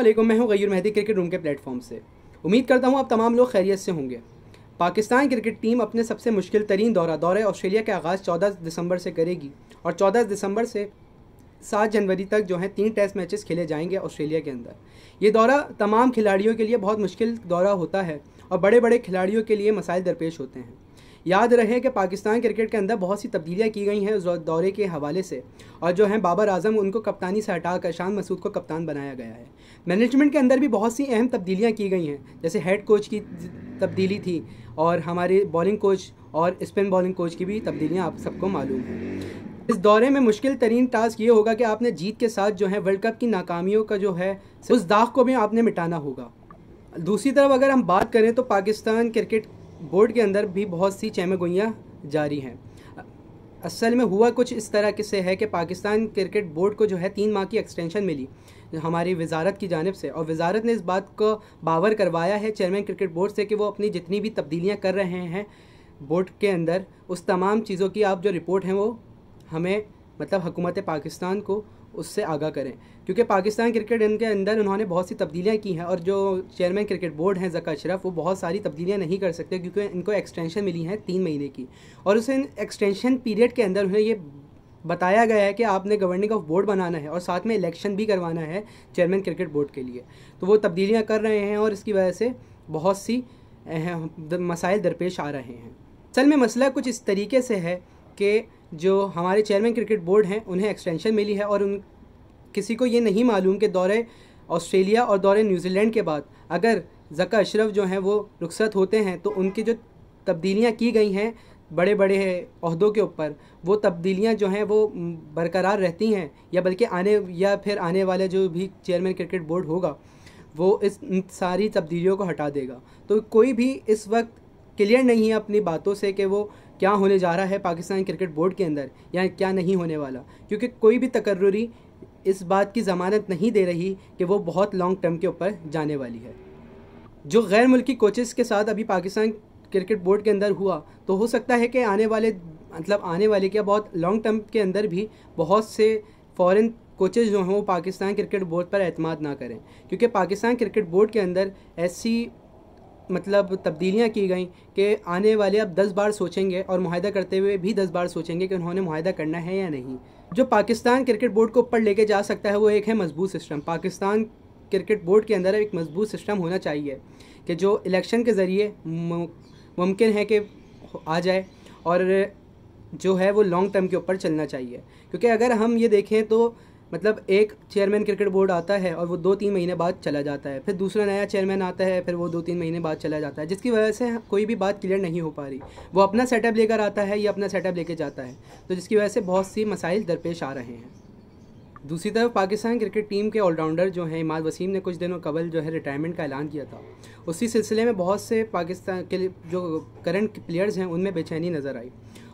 वालेकुम मैं हूँ गयूर मेहदी क्रिकेट रूम के प्लेटफॉर्म से उम्मीद करता हूँ आप तमाम लोग खैरियत से होंगे पाकिस्तान क्रिकेट टीम अपने सबसे मुश्किल तरीन दौरा दौरे ऑस्ट्रेलिया के आगाज़ चौदह दिसंबर से करेगी और चौदह दिसंबर से सात जनवरी तक जो है तीन टेस्ट मैचेस खेले जाएंगे ऑस्ट्रेलिया के अंदर ये दौरा तमाम खिलाड़ियों के लिए बहुत मुश्किल दौरा होता है और बड़े बड़े खिलाड़ियों के लिए मसाइल दरपेश होते हैं याद रहे कि पाकिस्तान क्रिकेट के अंदर बहुत सी तब्दीलियाँ की गई हैं उस दौरे के हवाले से और जो हैं बाबर आजम उनको कप्तानी से हटा कर शान मसूद को कप्तान बनाया गया है मैनेजमेंट के अंदर भी बहुत सी अहम तब्दीलियाँ की गई हैं जैसे हेड कोच की तब्दीली थी और हमारे बॉलिंग कोच और स्पिन बॉलिंग कोच की भी तब्दीलियाँ आप सबको मालूम हैं इस दौरे में मुश्किल तरीन टास्क ये होगा कि आपने जीत के साथ जो है वर्ल्ड कप की नाकामियों का जो है उस दाग को भी आपने मिटाना होगा दूसरी तरफ अगर हम बात करें तो पाकिस्तान क्रिकेट बोर्ड के अंदर भी बहुत सी चैमेगोइयाँ जारी हैं असल में हुआ कुछ इस तरह के से है कि पाकिस्तान क्रिकेट बोर्ड को जो है तीन माह की एक्सटेंशन मिली हमारी वजारत की जानब से और वजारत ने इस बात को बावर करवाया है चेयरमैन क्रिकेट बोर्ड से कि वो अपनी जितनी भी तब्दीलियाँ कर रहे हैं बोर्ड के अंदर उस तमाम चीज़ों की आप जो रिपोर्ट हैं वो हमें मतलब हुकूमत पाकिस्तान को उससे आगा करें क्योंकि पाकिस्तान क्रिकेट इनके अंदर उन्होंने बहुत सी तब्दीलियाँ की हैं और जो चेयरमैन क्रिकेट बोर्ड हैं जका अशरफ वो बहुत सारी तब्दीलियाँ नहीं कर सकते क्योंकि इनको एक्सटेंशन मिली है तीन महीने की और उस एक्सटेंशन पीरियड के अंदर उन्हें ये बताया गया है कि आपने गवर्निंग ऑफ बोर्ड बनाना है और साथ में इलेक्शन भी करवाना है चेयरमैन क्रिकेट बोर्ड के लिए तो वो तब्दीलियाँ कर रहे हैं और इसकी वजह से बहुत सी मसाइल दरपेश आ रहे हैं असल में मसला कुछ इस तरीके से है कि जो हमारे चेयरमैन क्रिकेट बोर्ड हैं उन्हें एक्सटेंशन मिली है और उन किसी को ये नहीं मालूम कि दौरे ऑस्ट्रेलिया और दौरे न्यूजीलैंड के बाद अगर जका अशरफ जो हैं वो रुखसत होते हैं तो उनकी जो तब्दीलियाँ की गई हैं बड़े बड़े अहदों के ऊपर वो तब्दीलियाँ जो हैं वो बरकरार रहती हैं या बल्कि आने या फिर आने वाला जो भी चेयरमैन क्रिकेट बोर्ड होगा वो इस सारी तब्दीलियों को हटा देगा तो कोई भी इस वक्त क्लियर नहीं है अपनी बातों से कि वो क्या होने जा रहा है पाकिस्तान क्रिकेट बोर्ड के अंदर या क्या नहीं होने वाला क्योंकि कोई भी तकर्री इस बात की ज़मानत नहीं दे रही कि वो बहुत लॉन्ग टर्म के ऊपर जाने वाली है जो गैर मुल्की कोचेज़ के साथ अभी पाकिस्तान क्रिकेट बोर्ड के अंदर हुआ तो हो सकता है कि आने वाले मतलब आने वाले क्या बहुत लॉन्ग टर्म के अंदर भी बहुत से फॉरेन कोचेज़ जो हैं वो पाकिस्तान क्रिकेट बोर्ड पर अतमाद ना करें क्योंकि पाकिस्तान क्रिकेट बोर्ड के अंदर ऐसी मतलब तब्दीलियाँ की गई कि आने वाले अब दस बार सोचेंगे और माहिदा करते हुए भी दस बार सोचेंगे कि उन्होंने माहिदा करना है या नहीं जो पाकिस्तान क्रिकेट बोर्ड को ऊपर लेके जा सकता है वो एक है मजबूत सिस्टम पाकिस्तान क्रिकेट बोर्ड के अंदर एक मजबूत सिस्टम होना चाहिए कि जो इलेक्शन के ज़रिए मुमकिन है कि आ जाए और जो है वो लॉन्ग टर्म के ऊपर चलना चाहिए क्योंकि अगर हम ये देखें तो मतलब एक चेयरमैन क्रिकेट बोर्ड आता है और वो दो तीन महीने बाद चला जाता है फिर दूसरा नया चेयरमैन आता है फिर वो दो तीन महीने बाद चला जाता है जिसकी वजह से कोई भी बात क्लियर नहीं हो पा रही वो अपना सेटअप लेकर आता है या अपना सेटअप लेके जाता है तो जिसकी वजह से बहुत सी मसाइल दरपेश आ रहे हैं दूसरी तरफ पाकिस्तान क्रिकेट टीम के ऑलराउंडर जो हैं इमाद वसीम ने कुछ दिनों कबल जो है रिटायरमेंट का ऐलान किया था उसी सिलसिले में बहुत से पाकिस्तान के जो करंट प्लेयर्स हैं उनमें बेचैनी नज़र आई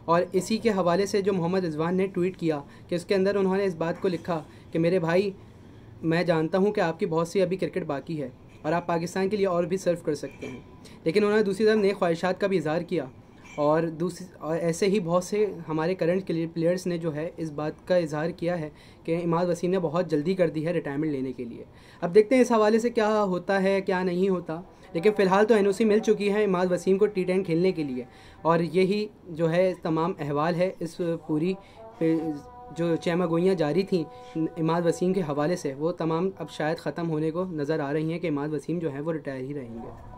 और इसी के हवाले से जो मोहम्मद रिजवान ने ट्वीट किया कि उसके अंदर उन्होंने इस बात को लिखा कि मेरे भाई मैं जानता हूँ कि आपकी बहुत सी अभी क्रिकेट बाकी है और आप पाकिस्तान के लिए और भी सर्व कर सकते हैं लेकिन उन्होंने दूसरी तरफ नए ख्वाहिशात का भी इजहार किया और दूसरी और ऐसे ही बहुत से हमारे करंट प्लेयर्स ने जो है इस बात का इजहार किया है कि इमाद वसीम ने बहुत जल्दी कर दी है रिटायरमेंट लेने के लिए अब देखते हैं इस हवाले से क्या होता है क्या नहीं होता लेकिन फ़िलहाल तो एन मिल चुकी है इमाद वसीम को टी टेन खेलने के लिए और यही जो है तमाम अहवाल है इस पूरी जो चैमागोइयाँ जारी थीं इमाद वसीम के हवाले से वो तमाम अब शायद ख़त्म होने को नज़र आ रही हैं कि इमाद वसीम जो है वो रिटायर ही रहेंगे